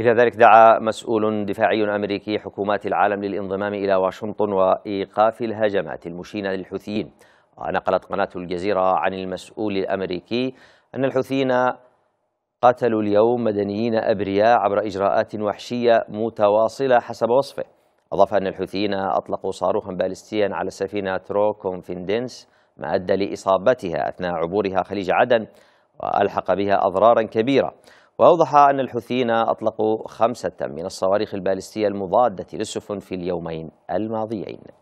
إلى ذلك دعا مسؤول دفاعي أمريكي حكومات العالم للانضمام إلى واشنطن وإيقاف الهجمات المشينة للحوثيين ونقلت قناة الجزيرة عن المسؤول الأمريكي أن الحوثيين قتلوا اليوم مدنيين أبرياء عبر إجراءات وحشية متواصلة حسب وصفه أضاف أن الحوثيين أطلقوا صاروخا باليستيا على سفينة ترو كونفيندنس ما أدى لإصابتها أثناء عبورها خليج عدن وألحق بها أضرارا كبيرة وأوضح أن الحوثيين أطلقوا خمسة من الصواريخ البالستية المضادة للسفن في اليومين الماضيين